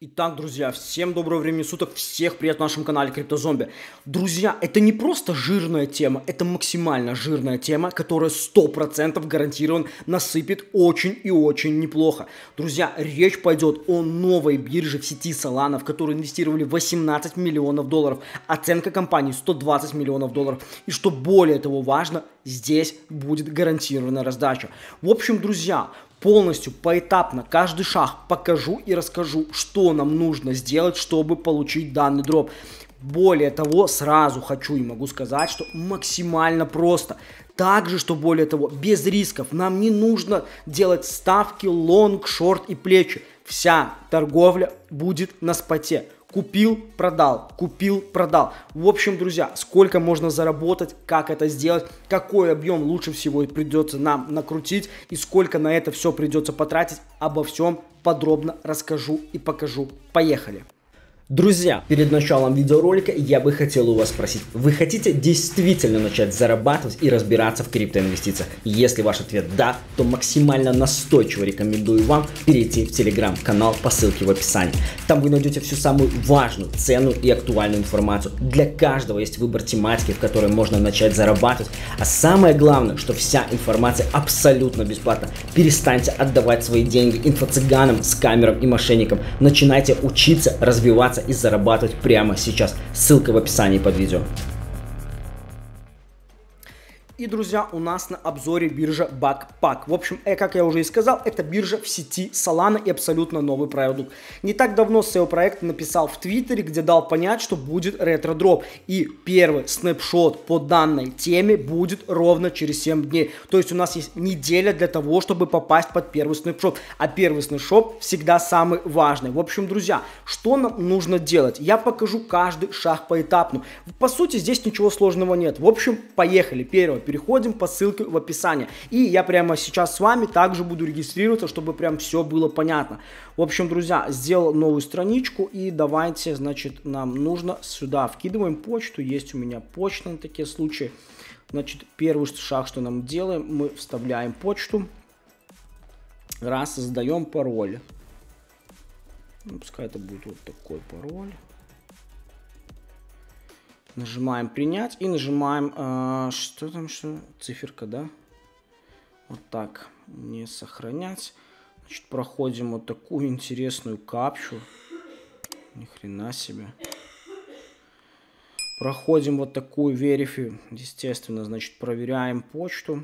Итак, друзья, всем доброго времени суток, всех привет на нашем канале Криптозомби. Друзья, это не просто жирная тема, это максимально жирная тема, которая 100% гарантирован насыпет очень и очень неплохо. Друзья, речь пойдет о новой бирже в сети Solana, в которую инвестировали 18 миллионов долларов, оценка компании 120 миллионов долларов. И что более того важно, здесь будет гарантированная раздача. В общем, друзья, полностью, поэтапно, каждый шаг покажу и расскажу, что нам нужно сделать, чтобы получить данный дроп. Более того, сразу хочу и могу сказать, что максимально просто. Также, что более того, без рисков. Нам не нужно делать ставки лонг, шорт и плечи. Вся торговля будет на споте. Купил, продал, купил, продал. В общем, друзья, сколько можно заработать, как это сделать, какой объем лучше всего придется нам накрутить и сколько на это все придется потратить, обо всем подробно расскажу и покажу. Поехали! Друзья, перед началом видеоролика я бы хотел у вас спросить, вы хотите действительно начать зарабатывать и разбираться в криптоинвестициях? Если ваш ответ да, то максимально настойчиво рекомендую вам перейти в телеграм-канал по ссылке в описании. Там вы найдете всю самую важную, ценную и актуальную информацию. Для каждого есть выбор тематики, в которой можно начать зарабатывать. А самое главное, что вся информация абсолютно бесплатна. Перестаньте отдавать свои деньги инфо-цыганам, скамерам и мошенникам. Начинайте учиться, развиваться заниматься и зарабатывать прямо сейчас. Ссылка в описании под видео. И, друзья, у нас на обзоре биржа Backpack. В общем, э, как я уже и сказал, это биржа в сети Solana и абсолютно новый продукт. Не так давно SEO проект написал в Твиттере, где дал понять, что будет ретро-дроп. И первый снэпшот по данной теме будет ровно через 7 дней. То есть у нас есть неделя для того, чтобы попасть под первый снэпшот. А первый снэпшот всегда самый важный. В общем, друзья, что нам нужно делать? Я покажу каждый шаг поэтапно. По сути, здесь ничего сложного нет. В общем, поехали. Первое переходим по ссылке в описании. И я прямо сейчас с вами также буду регистрироваться, чтобы прям все было понятно. В общем, друзья, сделал новую страничку и давайте, значит, нам нужно сюда вкидываем почту. Есть у меня почта на такие случаи. Значит, первый шаг, что нам делаем, мы вставляем почту. Раз, создаем пароль. Ну, пускай это будет вот такой пароль. Нажимаем принять и нажимаем, э, что там, что, циферка, да? Вот так, не сохранять. Значит, проходим вот такую интересную капчу. Ни хрена себе. Проходим вот такую верифи, естественно, значит, проверяем почту.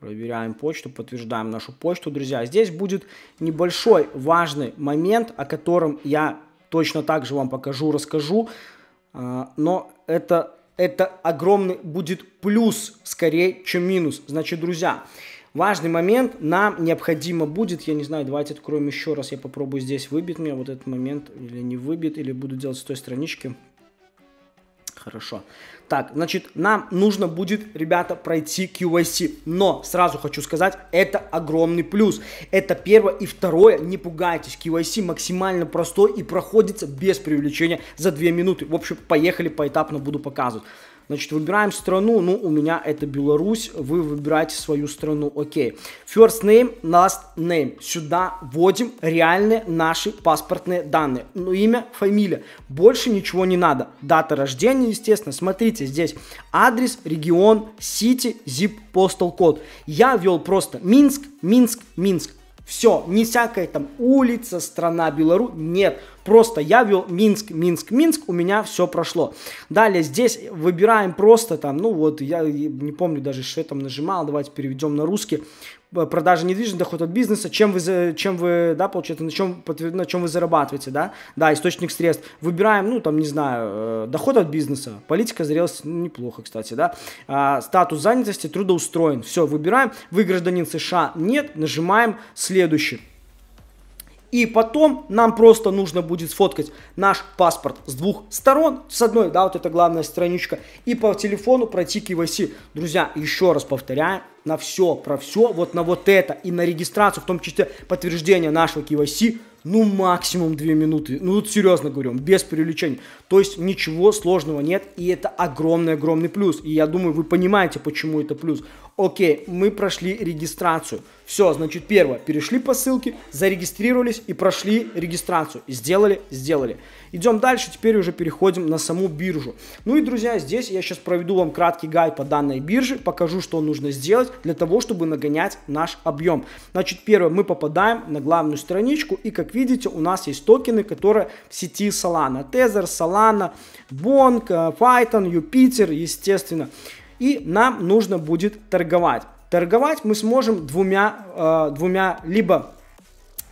Проверяем почту, подтверждаем нашу почту, друзья. Здесь будет небольшой важный момент, о котором я точно так же вам покажу, расскажу. А, но это, это огромный будет плюс скорее, чем минус. Значит, друзья, важный момент, нам необходимо будет, я не знаю, давайте откроем еще раз, я попробую здесь выбить мне вот этот момент, или не выбит, или буду делать с той странички. Хорошо. Так, значит, нам нужно будет, ребята, пройти QIC. Но сразу хочу сказать, это огромный плюс. Это первое. И второе, не пугайтесь, QIC максимально простой и проходится без привлечения за 2 минуты. В общем, поехали поэтапно буду показывать. Значит, выбираем страну, ну, у меня это Беларусь, вы выбираете свою страну, окей. First name, last name. Сюда вводим реальные наши паспортные данные. Ну, имя, фамилия. Больше ничего не надо. Дата рождения, естественно. Смотрите, здесь адрес, регион, сити, zip, postal код. Я ввел просто Минск, Минск, Минск. Все, не всякая там улица, страна Беларусь, нет. Просто я вел Минск, Минск, Минск, у меня все прошло. Далее здесь выбираем просто там, ну вот, я не помню даже, что я там нажимал, давайте переведем на русский. Э, продажи недвижимости, доход от бизнеса, чем вы, чем вы да, получаете, на чем, на чем вы зарабатываете, да, да, источник средств. Выбираем, ну, там, не знаю, э, доход от бизнеса, политика зрелости, ну, неплохо, кстати, да, а, статус занятости, трудоустроен, все, выбираем, вы гражданин США, нет, нажимаем следующий. И потом нам просто нужно будет сфоткать наш паспорт с двух сторон. С одной, да, вот эта главная страничка. И по телефону пройти KYC. Друзья, еще раз повторяю, на все, про все, вот на вот это и на регистрацию, в том числе подтверждение нашего KYC, ну максимум 2 минуты. Ну тут серьезно говорю, без привлечений. То есть ничего сложного нет, и это огромный-огромный плюс. И я думаю, вы понимаете, почему это плюс. Окей, мы прошли регистрацию. Все, значит, первое, перешли по ссылке, зарегистрировались и прошли регистрацию. Сделали, сделали. Идем дальше, теперь уже переходим на саму биржу. Ну и, друзья, здесь я сейчас проведу вам краткий гайд по данной бирже, покажу, что нужно сделать для того, чтобы нагонять наш объем. Значит, первое, мы попадаем на главную страничку, и, как видите, у нас есть токены, которые в сети Solana. Tether, Solana, Bonk, э, Python, Jupiter, естественно и нам нужно будет торговать. Торговать мы сможем двумя, э, двумя либо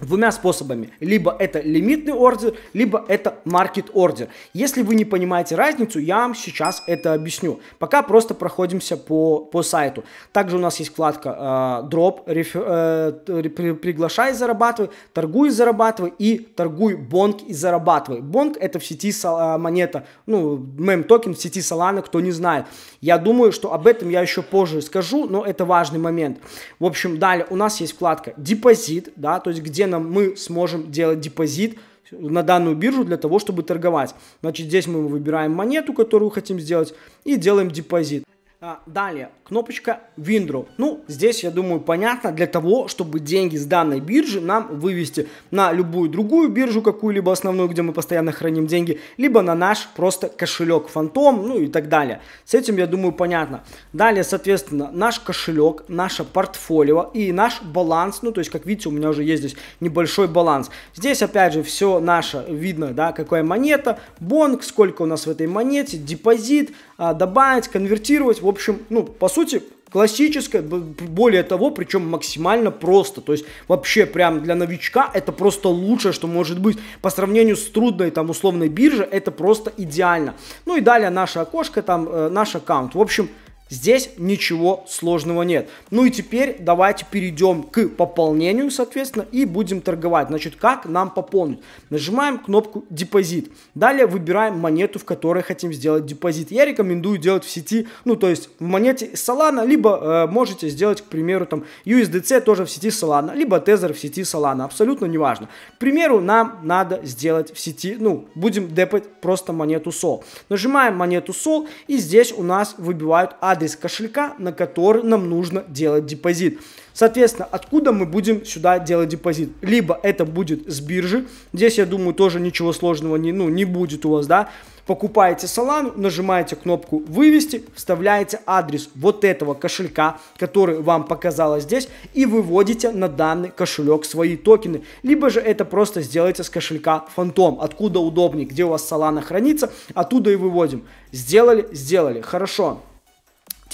двумя способами. Либо это лимитный ордер, либо это маркет ордер. Если вы не понимаете разницу, я вам сейчас это объясню. Пока просто проходимся по, по сайту. Также у нас есть вкладка э, дроп, реф, э, при, приглашай, зарабатывай, торгуй, зарабатывай и торгуй бонг и зарабатывай. Бонг это в сети э, монета, ну, мем токен в сети Solana, кто не знает. Я думаю, что об этом я еще позже скажу, но это важный момент. В общем, далее у нас есть вкладка депозит, да, то есть где постепенно мы сможем делать депозит на данную биржу для того, чтобы торговать. Значит, здесь мы выбираем монету, которую хотим сделать, и делаем депозит. А, далее, кнопочка Windows. Ну, здесь, я думаю, понятно, для того, чтобы деньги с данной биржи нам вывести на любую другую биржу, какую-либо основную, где мы постоянно храним деньги, либо на наш просто кошелек Фантом, ну и так далее. С этим, я думаю, понятно. Далее, соответственно, наш кошелек, наше портфолио и наш баланс, ну, то есть, как видите, у меня уже есть здесь небольшой баланс. Здесь, опять же, все наше видно, да, какая монета, бонг, сколько у нас в этой монете, депозит, а, добавить, конвертировать, в общем, ну, по сути, классическая, более того, причем максимально просто. То есть вообще прям для новичка это просто лучшее, что может быть. По сравнению с трудной там условной биржей это просто идеально. Ну и далее наше окошко, там э, наш аккаунт. В общем, Здесь ничего сложного нет. Ну и теперь давайте перейдем к пополнению, соответственно, и будем торговать. Значит, как нам пополнить? Нажимаем кнопку депозит. Далее выбираем монету, в которой хотим сделать депозит. Я рекомендую делать в сети, ну то есть в монете Solana, либо э, можете сделать, к примеру, там USDC тоже в сети Solana, либо Tether в сети Solana, абсолютно неважно. К примеру, нам надо сделать в сети, ну, будем депать просто монету Sol. Нажимаем монету Sol, и здесь у нас выбивают адрес адрес кошелька, на который нам нужно делать депозит. Соответственно, откуда мы будем сюда делать депозит? Либо это будет с биржи, здесь, я думаю, тоже ничего сложного не, ну, не будет у вас, да, покупаете Solana, нажимаете кнопку «Вывести», вставляете адрес вот этого кошелька, который вам показалось здесь, и выводите на данный кошелек свои токены. Либо же это просто сделайте с кошелька Phantom, откуда удобнее, где у вас Solana хранится, оттуда и выводим. Сделали, сделали, хорошо.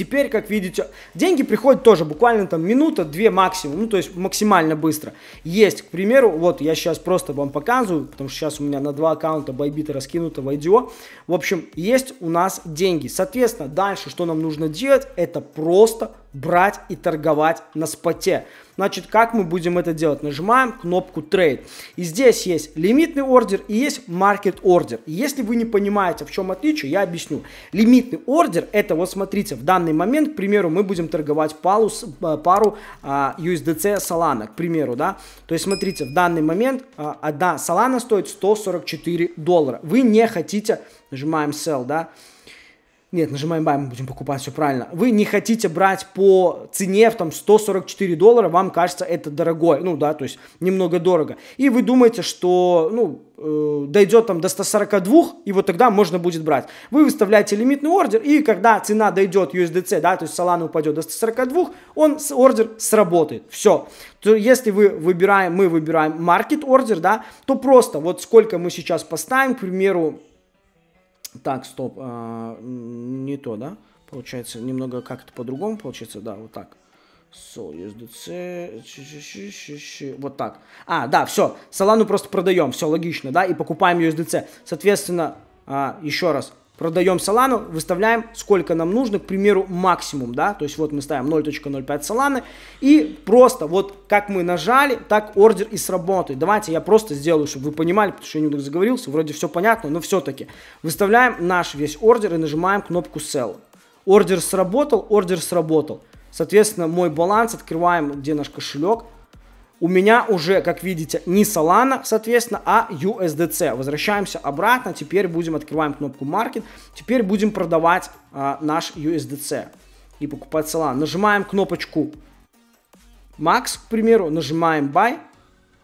Теперь, как видите, деньги приходят тоже буквально там минута, две максимум, ну то есть максимально быстро. Есть, к примеру, вот я сейчас просто вам показываю, потому что сейчас у меня на два аккаунта Байбита раскинуто в IDO. В общем, есть у нас деньги. Соответственно, дальше что нам нужно делать, это просто брать и торговать на споте. Значит, как мы будем это делать? Нажимаем кнопку Trade. И здесь есть лимитный ордер и есть Market Order. И если вы не понимаете, в чем отличие, я объясню. Лимитный ордер – это вот смотрите, в данный момент, к примеру, мы будем торговать пару, э, пару USDC а, Solana, к примеру, да. То есть, смотрите, в данный момент а, одна Solana стоит 144 доллара. Вы не хотите, нажимаем Sell, да, нет, нажимаем buy, мы будем покупать, все правильно. Вы не хотите брать по цене в там 144 доллара, вам кажется это дорогое, ну да, то есть немного дорого. И вы думаете, что, ну, э, дойдет там до 142, и вот тогда можно будет брать. Вы выставляете лимитный ордер, и когда цена дойдет USDC, да, то есть Solana упадет до 142, он ордер сработает. Все. То если вы выбираем, мы выбираем market ордер, да, то просто вот сколько мы сейчас поставим, к примеру, так, стоп, а, не то, да? Получается, немного как-то по-другому получается, да, вот так. Сол, USDC, ши вот так. А, да, все, Солану просто продаем, все логично, да, и покупаем USDC. Соответственно, а, еще раз, продаем Solana, выставляем сколько нам нужно, к примеру, максимум, да, то есть вот мы ставим 0.05 Solana, и просто вот как мы нажали, так ордер и сработает. Давайте я просто сделаю, чтобы вы понимали, потому что я немного заговорился, вроде все понятно, но все-таки. Выставляем наш весь ордер и нажимаем кнопку Sell. Ордер сработал, ордер сработал. Соответственно, мой баланс, открываем, где наш кошелек, у меня уже, как видите, не Solana, соответственно, а USDC. Возвращаемся обратно. Теперь будем, открываем кнопку Market. Теперь будем продавать а, наш USDC и покупать Solana. Нажимаем кнопочку Max, к примеру. Нажимаем Buy.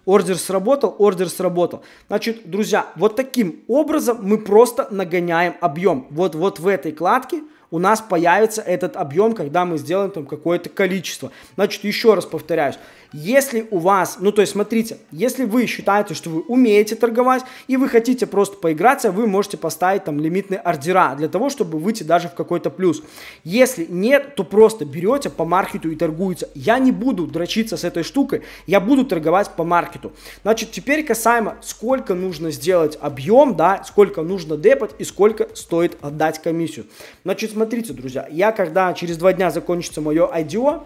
Ордер сработал, ордер сработал. Значит, друзья, вот таким образом мы просто нагоняем объем. Вот, вот в этой кладке у нас появится этот объем, когда мы сделаем там какое-то количество. Значит, еще раз повторяюсь, если у вас, ну то есть смотрите, если вы считаете, что вы умеете торговать и вы хотите просто поиграться, вы можете поставить там лимитные ордера для того, чтобы выйти даже в какой-то плюс. Если нет, то просто берете по маркету и торгуете. Я не буду дрочиться с этой штукой, я буду торговать по маркету. Значит, теперь касаемо, сколько нужно сделать объем, да, сколько нужно депать и сколько стоит отдать комиссию. Значит, смотрите, друзья, я когда через два дня закончится мое IDO,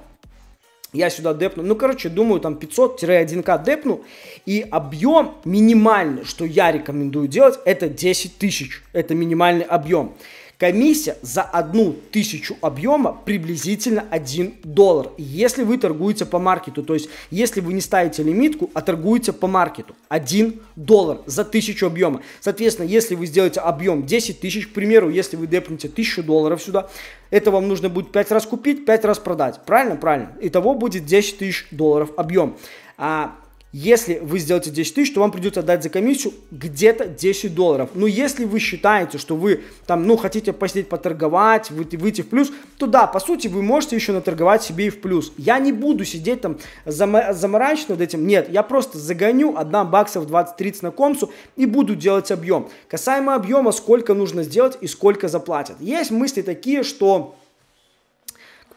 я сюда депну, ну, короче, думаю, там 500-1к депну, и объем минимальный, что я рекомендую делать, это 10 тысяч, это минимальный объем. Комиссия за одну тысячу объема приблизительно 1 доллар, если вы торгуете по маркету. То есть, если вы не ставите лимитку, а торгуете по маркету. 1 доллар за тысячу объема. Соответственно, если вы сделаете объем 10 тысяч, к примеру, если вы депнете 1000 долларов сюда, это вам нужно будет 5 раз купить, 5 раз продать. Правильно? Правильно. Итого будет 10 тысяч долларов объем. А если вы сделаете 10 тысяч, то вам придется отдать за комиссию где-то 10 долларов. Но если вы считаете, что вы там, ну, хотите посидеть, поторговать, выйти, выйти в плюс, то да, по сути, вы можете еще наторговать себе и в плюс. Я не буду сидеть там заморачиваться над этим, нет, я просто загоню 1 баксов 20-30 на комсу и буду делать объем. Касаемо объема, сколько нужно сделать и сколько заплатят. Есть мысли такие, что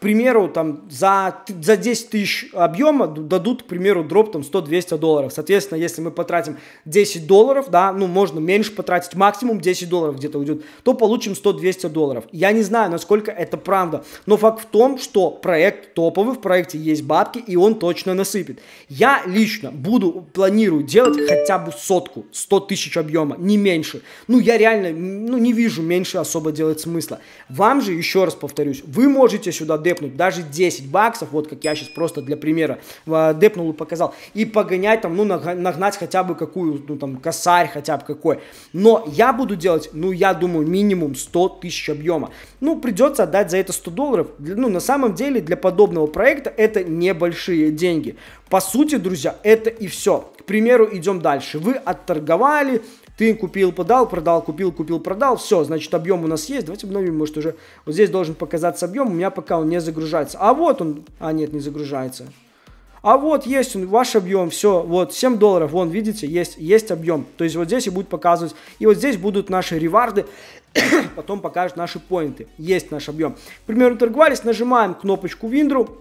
примеру, там за, за 10 тысяч объема дадут, к примеру, дроп там 100-200 долларов. Соответственно, если мы потратим 10 долларов, да, ну, можно меньше потратить, максимум 10 долларов где-то уйдет, то получим 100-200 долларов. Я не знаю, насколько это правда, но факт в том, что проект топовый, в проекте есть бабки, и он точно насыпет. Я лично буду, планирую делать хотя бы сотку, 100 тысяч объема, не меньше. Ну, я реально, ну, не вижу меньше особо делать смысла. Вам же, еще раз повторюсь, вы можете сюда депнуть, даже 10 баксов, вот как я сейчас просто для примера а, депнул и показал, и погонять там, ну, нагнать хотя бы какую, ну, там, косарь хотя бы какой. Но я буду делать, ну, я думаю, минимум 100 тысяч объема. Ну, придется отдать за это 100 долларов. Ну, на самом деле, для подобного проекта это небольшие деньги. По сути, друзья, это и все. К примеру, идем дальше. Вы отторговали ты купил, подал, продал, купил, купил, продал. Все, значит, объем у нас есть. Давайте обновим, может, уже... Вот здесь должен показаться объем, у меня пока он не загружается. А вот он... А, нет, не загружается. А вот есть он, ваш объем, все, вот 7 долларов, вон, видите, есть, есть объем. То есть вот здесь и будет показывать, и вот здесь будут наши реварды, потом покажут наши поинты. Есть наш объем. К примеру, торговались, нажимаем кнопочку Windows,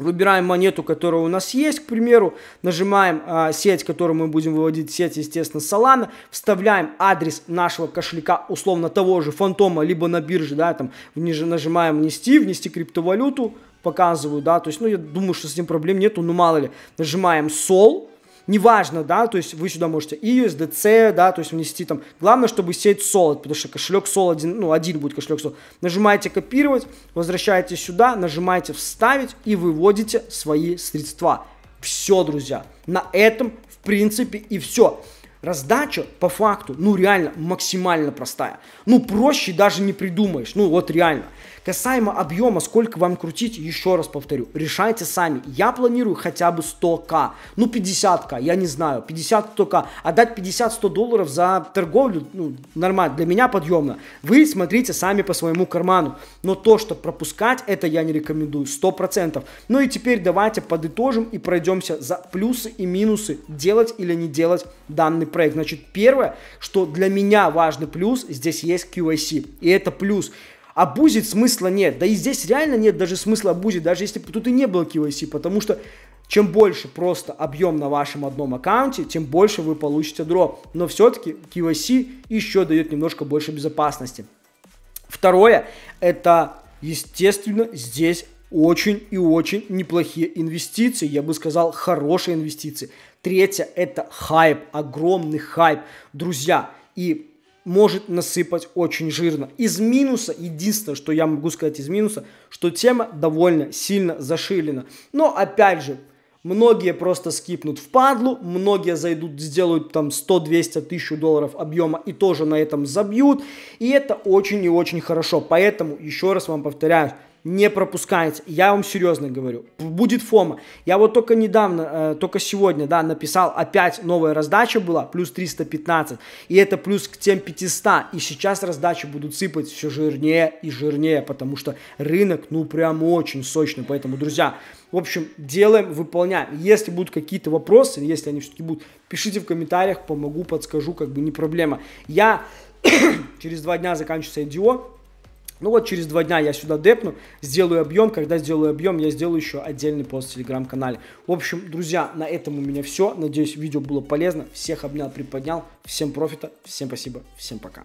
Выбираем монету, которая у нас есть, к примеру, нажимаем э, сеть, которую мы будем выводить, сеть, естественно, Solana, вставляем адрес нашего кошелька, условно, того же фантома, либо на бирже, да, там, ниже нажимаем внести, внести криптовалюту, показываю, да, то есть, ну, я думаю, что с этим проблем нету, но ну, мало ли, нажимаем Sol, неважно, да, то есть вы сюда можете и USDC, да, то есть внести там, главное, чтобы сеть Solid, потому что кошелек Solid, один, ну, один будет кошелек Solid. Нажимаете копировать, возвращаете сюда, нажимаете вставить и выводите свои средства. Все, друзья, на этом, в принципе, и все. Раздача по факту, ну реально, максимально простая. Ну проще даже не придумаешь, ну вот реально. Касаемо объема, сколько вам крутить, еще раз повторю, решайте сами. Я планирую хотя бы 100к, ну 50к, я не знаю, 50-100к. Отдать 50-100 долларов за торговлю, ну, нормально, для меня подъемно. Вы смотрите сами по своему карману. Но то, что пропускать, это я не рекомендую, 100%. Ну и теперь давайте подытожим и пройдемся за плюсы и минусы, делать или не делать данный проект. Значит, первое, что для меня важный плюс, здесь есть QIC. И это плюс. Обузить смысла нет. Да и здесь реально нет даже смысла обузить, даже если бы тут и не было KYC, потому что чем больше просто объем на вашем одном аккаунте, тем больше вы получите дроп. Но все-таки KYC еще дает немножко больше безопасности. Второе, это, естественно, здесь очень и очень неплохие инвестиции, я бы сказал, хорошие инвестиции. Третье – это хайп, огромный хайп. Друзья, и может насыпать очень жирно. Из минуса, единственное, что я могу сказать из минуса, что тема довольно сильно зашилена. Но опять же, многие просто скипнут в падлу, многие зайдут, сделают там 100, 200, тысячу долларов объема и тоже на этом забьют. И это очень и очень хорошо. Поэтому, еще раз вам повторяю, не пропускайте. Я вам серьезно говорю. Будет фома. Я вот только недавно, э, только сегодня, да, написал, опять новая раздача была, плюс 315. И это плюс к тем 500. И сейчас раздачи будут сыпать все жирнее и жирнее, потому что рынок, ну, прям очень сочный. Поэтому, друзья, в общем, делаем, выполняем. Если будут какие-то вопросы, если они все-таки будут, пишите в комментариях, помогу, подскажу, как бы не проблема. Я через два дня заканчиваю IDO, ну вот через два дня я сюда депну, сделаю объем, когда сделаю объем, я сделаю еще отдельный пост в телеграм-канале. В общем, друзья, на этом у меня все. Надеюсь, видео было полезно. Всех обнял, приподнял. Всем профита, всем спасибо, всем пока.